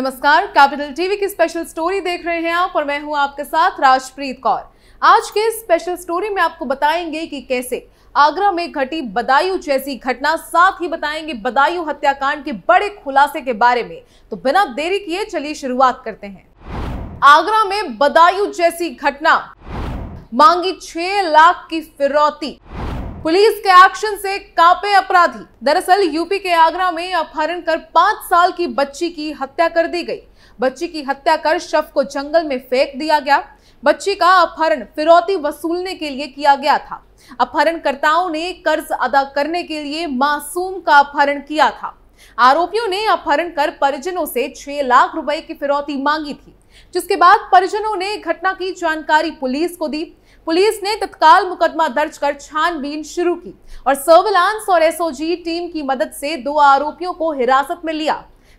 नमस्कार capital TV की special story देख रहे हैं आप और मैं हूं आपके साथ राजप्रीत कौर आज के स्पेशल स्टोरी में आपको बताएंगे कि कैसे आगरा में घटी बदायूं जैसी घटना साथ ही बताएंगे बदायूं हत्याकांड के बड़े खुलासे के बारे में तो बिना देरी किए चलिए शुरुआत करते हैं आगरा में बदायूं जैसी घटना मांगी छह लाख की फिरौती पुलिस के एक्शन से कांपे अपराधी दरअसल यूपी के आगरा में अपहरण कर पांच साल की बच्ची की हत्या कर दी गई बच्ची की हत्या कर शव को जंगल में फेंक दिया गया बच्ची का अपहरण फिरौती वसूलने के लिए किया गया था अपहरणकर्ताओं ने कर्ज अदा करने के लिए मासूम का अपहरण किया था आरोपियों ने अपहरण कर परिजनों से छह लाख रुपए की फिरौती मांगी थी जिसके बाद परिजनों ने घटना की जानकारी पुलिस को दी पुलिस ने तत्काल मुकदमा दर्ज कर छानबीन शुरू की और सर्विलांस और एसओजी टीम की मदद से दो आरोपियों को हिरासत में लिया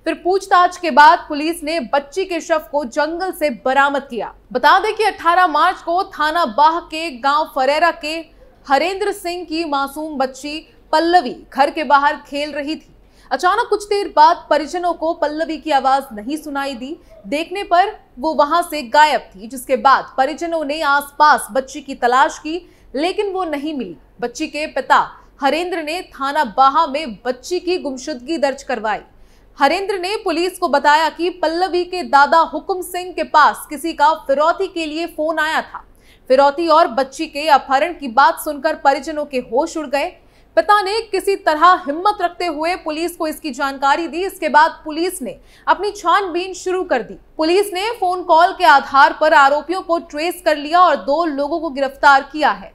फिर पूछताछ के बाद पुलिस ने बच्ची के शव को जंगल से बरामद किया बता दें कि 18 मार्च को थाना बाह के गांव फरेरा के हरेंद्र सिंह की मासूम बच्ची पल्लवी घर के बाहर खेल रही थी अचानक कुछ देर बाद परिजनों को पल्लवी की आवाज नहीं सुनाई दी देखने पर वो वहां से गायब थी जिसके बाद परिजनों ने आसपास बच्ची की तलाश की लेकिन वो नहीं मिली बच्ची के पिता हरेंद्र ने थाना बाहा में बच्ची की गुमशुदगी दर्ज करवाई हरेंद्र ने पुलिस को बताया कि पल्लवी के दादा हुकुम सिंह के पास किसी का फिरौती के लिए फोन आया था फिरौती और बच्ची के अपहरण की बात सुनकर परिजनों के होश उड़ गए पिता ने किसी तरह हिम्मत रखते हुए पुलिस को इसकी जानकारी दी इसके बाद पुलिस ने अपनी छानबीन शुरू कर दी पुलिस ने फोन कॉल के आधार पर आरोपियों को ट्रेस कर लिया और दो लोगों को गिरफ्तार किया है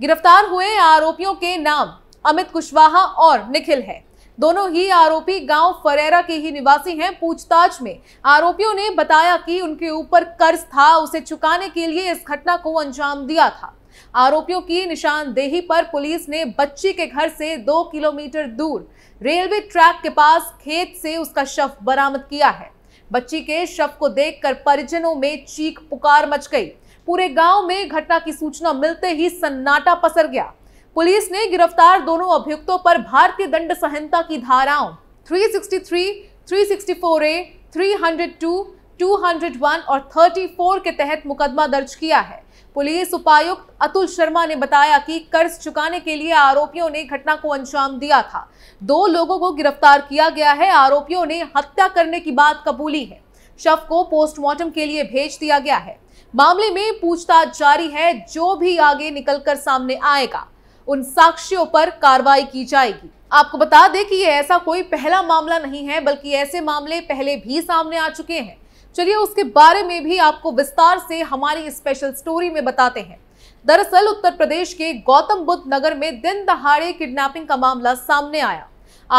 गिरफ्तार हुए आरोपियों के नाम अमित कुशवाहा और निखिल है दोनों ही आरोपी गांव फरेरा के ही निवासी हैं पूछताछ में आरोपियों ने बताया कि उनके ऊपर कर्ज था उसे चुकाने के लिए इस घटना को अंजाम दिया था आरोपियों की निशानदेही पर पुलिस ने बच्ची के घर से दो किलोमीटर दूर रेलवे ट्रैक के पास खेत से उसका शव बरामद किया है बच्ची के शव को देखकर परिजनों में चीख पुकार मच गई पूरे गांव में घटना की सूचना मिलते ही सन्नाटा पसर गया पुलिस ने गिरफ्तार दोनों अभियुक्तों पर भारतीय दंड संहिता की धाराओं 363, 364A, 302, 201 और 34 के तहत मुकदमा दर्ज किया है पुलिस उपायुक्त अतुल शर्मा ने बताया कि कर्ज चुकाने के लिए आरोपियों ने घटना को अंजाम दिया था दो लोगों को गिरफ्तार किया गया है आरोपियों ने हत्या करने की बात कबूली है शव को पोस्टमार्टम के लिए भेज दिया गया है मामले में पूछताछ जारी है जो भी आगे निकलकर सामने आएगा उन साक्षियों पर कार्रवाई की जाएगी आपको बता दें कि यह ऐसा कोई पहला मामला नहीं है बल्कि ऐसे मामले पहले भी सामने आ चुके हैं चलिए उसके बारे में भी आपको विस्तार से हमारी स्पेशल स्टोरी में बताते हैं दरअसल उत्तर प्रदेश के गौतम बुद्ध नगर में दिन दहाड़े किडनैपिंग का मामला सामने आया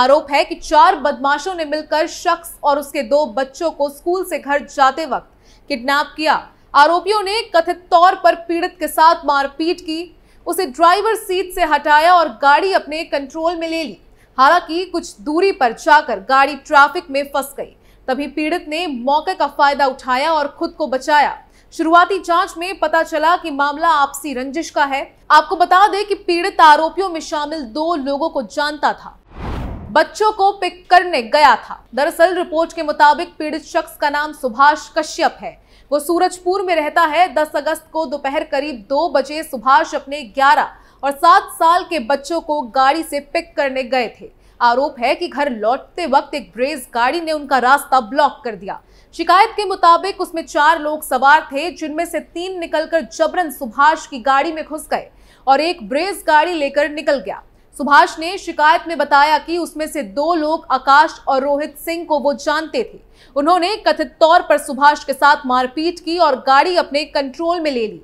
आरोप है कि चार बदमाशों ने मिलकर शख्स और उसके दो बच्चों को स्कूल से घर जाते वक्त किडनैप किया आरोपियों ने कथित तौर पर पीड़ित के साथ मारपीट की उसे ड्राइवर सीट से हटाया और गाड़ी अपने कंट्रोल में ले ली हालांकि कुछ दूरी पर जाकर गाड़ी ट्रैफिक में फंस गई तभी पीड़ित ने मौके का फायदा उठाया और खुद को बचाया शुरुआती जांच में पता चला कि मामला आपसी रंजिश का है आपको बता दें कि पीड़ित आरोपियों में शामिल दो लोगों को जानता था बच्चों को पिक करने गया था दरअसल रिपोर्ट के मुताबिक पीड़ित शख्स का नाम सुभाष कश्यप है वो सूरजपुर में रहता है 10 अगस्त को दोपहर करीब दो बजे सुभाष अपने 11 और 7 साल के बच्चों को गाड़ी से पिक करने गए थे आरोप है कि घर लौटते वक्त एक ब्रेज गाड़ी ने उनका रास्ता ब्लॉक कर दिया शिकायत के मुताबिक उसमें चार लोग सवार थे जिनमें से तीन निकलकर जबरन सुभाष की गाड़ी में घुस गए और एक ब्रेज गाड़ी लेकर निकल गया सुभाष ने शिकायत में बताया कि उसमें से दो लोग आकाश और रोहित सिंह को वो जानते थे उन्होंने कथित तौर पर सुभाष के साथ मारपीट की और गाड़ी अपने कंट्रोल में ले ली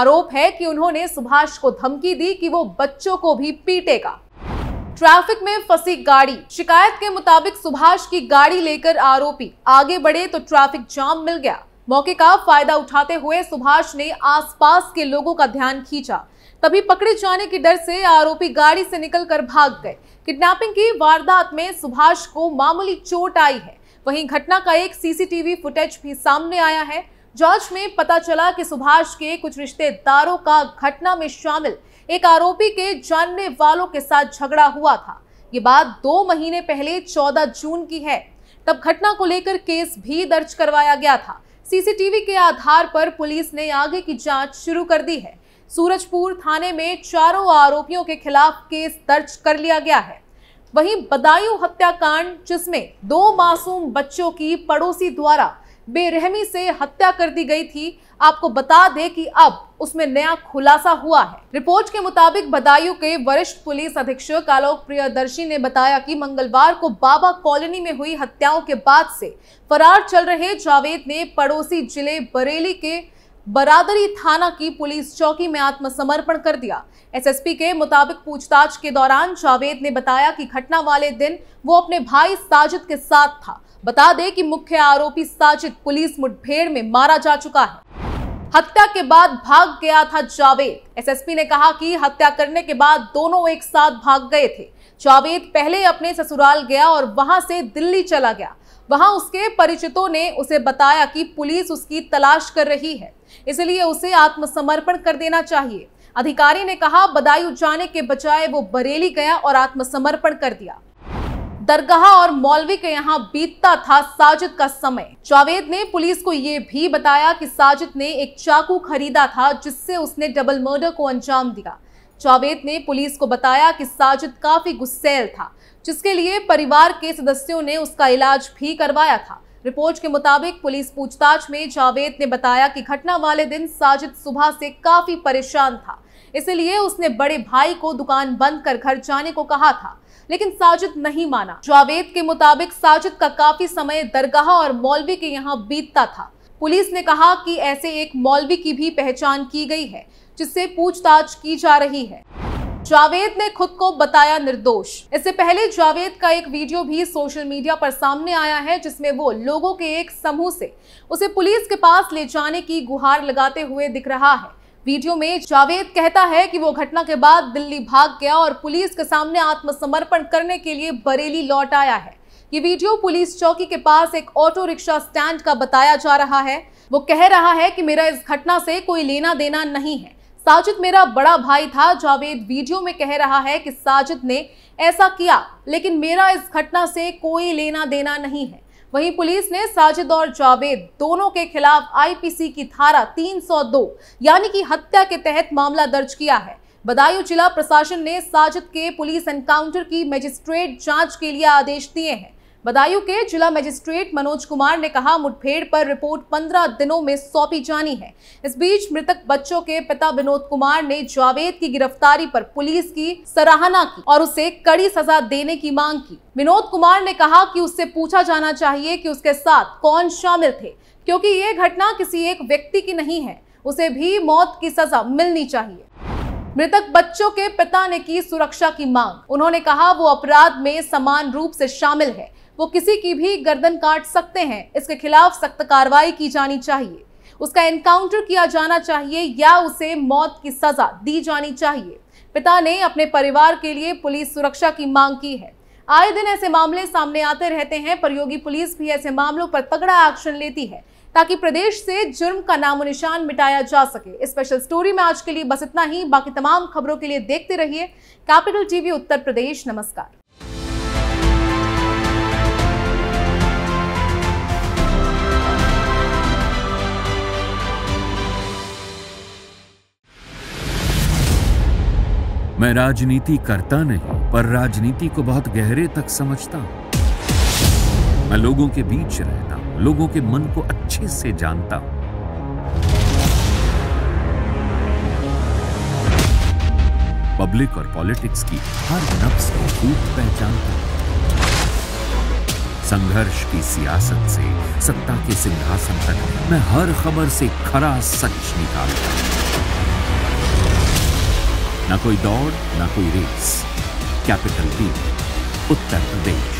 आरोप है कि उन्होंने सुभाष को धमकी दी कि वो बच्चों को भी पीटेगा ट्रैफिक में फंसी गाड़ी शिकायत के मुताबिक सुभाष की गाड़ी लेकर आरोपी आगे बढ़े तो ट्रैफिक जाम मिल गया मौके का फायदा उठाते हुए सुभाष ने आसपास के लोगों का ध्यान खींचा तभी पकड़े जाने के डर से आरोपी गाड़ी से निकलकर भाग गए किडनैपिंग की वारदात में सुभाष को मामूली चोट आई है वहीं घटना का एक सीसीटीवी फुटेज भी सामने आया है जांच में पता चला कि सुभाष के कुछ रिश्तेदारों का घटना में शामिल एक आरोपी के जानने वालों के साथ झगड़ा हुआ था ये बात दो महीने पहले 14 जून की है तब घटना को लेकर केस भी दर्ज करवाया गया था सीसीटीवी के आधार पर पुलिस ने आगे की जांच शुरू कर दी है सूरजपुर थाने में चारों आरोपियों के खिलाफ केस दर्ज कर लिया गया है वहीं बदायूं हत्याकांड जिसमें दो मासूम बच्चों की पड़ोसी द्वारा बेरहमी से हत्या कर दी गई थी आपको बता दें कि अब उसमें नया खुलासा हुआ है रिपोर्ट के मुताबिक बदायूं के वरिष्ठ पुलिस अधीक्षक आलोक प्रियदर्शी ने बताया कि मंगलवार को बाबा कॉलोनी में हुई हत्याओं के बाद से फरार चल रहे जावेद ने पड़ोसी जिले बरेली के बरादरी थाना की पुलिस चौकी में आत्मसमर्पण कर दिया एसएसपी के मुताबिक पूछताछ के दौरान जावेद ने बताया कि घटना वाले दिन वो अपने भाई साजिद के साथ था बता दें कि मुख्य आरोपी साजिद पुलिस मुठभेड़ में मारा जा चुका है हत्या के बाद भाग गया था जावेद एसएसपी ने कहा कि हत्या करने के बाद दोनों एक साथ भाग गए थे जावेद पहले अपने ससुराल गया और वहां से दिल्ली चला गया वहां उसके परिचितों ने उसे बताया कि पुलिस उसकी तलाश कर रही है इसलिए उसे आत्मसमर्पण कर देना चाहिए अधिकारी ने कहा बदायूं जाने के बजाय वो बरेली गया और आत्मसमर्पण कर दिया दरगाह और मौलवी के यहाँ बीतता था साजिद का समय जावेद ने पुलिस को ये भी बताया कि साजिद ने एक चाकू खरीदा था जिससे उसने डबल मर्डर को अंजाम दिया जावेद ने पुलिस को बताया कि साजिद काफी गुस्सेल था जिसके लिए परिवार के सदस्यों ने उसका इलाज भी करवाया था रिपोर्ट के मुताबिक पुलिस पूछताछ में जावेद ने बताया कि घटना वाले दिन साजिद सुबह से काफी परेशान था इसलिए उसने बड़े भाई को दुकान बंद कर घर जाने को कहा था लेकिन साजिद नहीं माना जावेद के मुताबिक साजिद का काफी समय दरगाह और मौलवी के यहाँ बीतता था पुलिस ने कहा कि ऐसे एक मौलवी की भी पहचान की गई है जिससे पूछताछ की जा रही है जावेद ने खुद को बताया निर्दोष इससे पहले जावेद का एक वीडियो भी सोशल मीडिया पर सामने आया है जिसमें वो लोगों के एक समूह से उसे पुलिस के पास ले जाने की गुहार लगाते हुए दिख रहा है वीडियो में जावेद कहता है कि वो घटना के बाद दिल्ली भाग गया और पुलिस के सामने आत्मसमर्पण करने के लिए बरेली लौट आया है ये वीडियो पुलिस चौकी के पास एक ऑटो रिक्शा स्टैंड का बताया जा रहा है वो कह रहा है कि मेरा इस घटना से कोई लेना देना नहीं है साजिद मेरा बड़ा भाई था जावेद वीडियो में कह रहा है कि साजिद ने ऐसा किया लेकिन मेरा इस घटना से कोई लेना देना नहीं है वहीं पुलिस ने साजिद और जावेद दोनों के खिलाफ आईपीसी की धारा 302 यानी कि हत्या के तहत मामला दर्ज किया है बदायूं जिला प्रशासन ने साजिद के पुलिस एनकाउंटर की मजिस्ट्रेट जांच के लिए आदेश दिए हैं बदायूं के जिला मजिस्ट्रेट मनोज कुमार ने कहा मुठभेड़ पर रिपोर्ट 15 दिनों में सौंपी जानी है इस बीच मृतक बच्चों के पिता विनोद कुमार ने जावेद की गिरफ्तारी पर पुलिस की सराहना की और उसे कड़ी सजा देने की मांग की विनोद कुमार ने कहा कि उससे पूछा जाना चाहिए कि उसके साथ कौन शामिल थे क्योंकि ये घटना किसी एक व्यक्ति की नहीं है उसे भी मौत की सजा मिलनी चाहिए मृतक बच्चों के पिता ने की सुरक्षा की मांग उन्होंने कहा वो अपराध में समान रूप से शामिल है वो किसी की भी गर्दन काट सकते हैं इसके खिलाफ सख्त कार्रवाई की जानी चाहिए उसका एनकाउंटर किया जाना चाहिए या उसे मौत की सजा दी जानी चाहिए पिता ने अपने परिवार के लिए पुलिस सुरक्षा की मांग की है आए दिन ऐसे मामले सामने आते रहते हैं पर योगी पुलिस भी ऐसे मामलों पर तगड़ा एक्शन लेती है ताकि प्रदेश से जुर्म का नामो निशान मिटाया जा सके स्पेशल स्टोरी में आज के लिए बस इतना ही बाकी तमाम खबरों के लिए देखते रहिए कैपिटल टीवी उत्तर प्रदेश नमस्कार मैं राजनीति करता नहीं पर राजनीति को बहुत गहरे तक समझता हूं मैं लोगों के बीच रहता हूं लोगों के मन को अच्छे से जानता हूं पब्लिक और पॉलिटिक्स की हर नफ्स को खूब पहचानता हूं संघर्ष की सियासत से सत्ता के सिंहासन तक मैं हर खबर से खरा सच निकालता हूं ना कोई दौड़ ना कोई रेस कैपिटल टीम उत्तर प्रदेश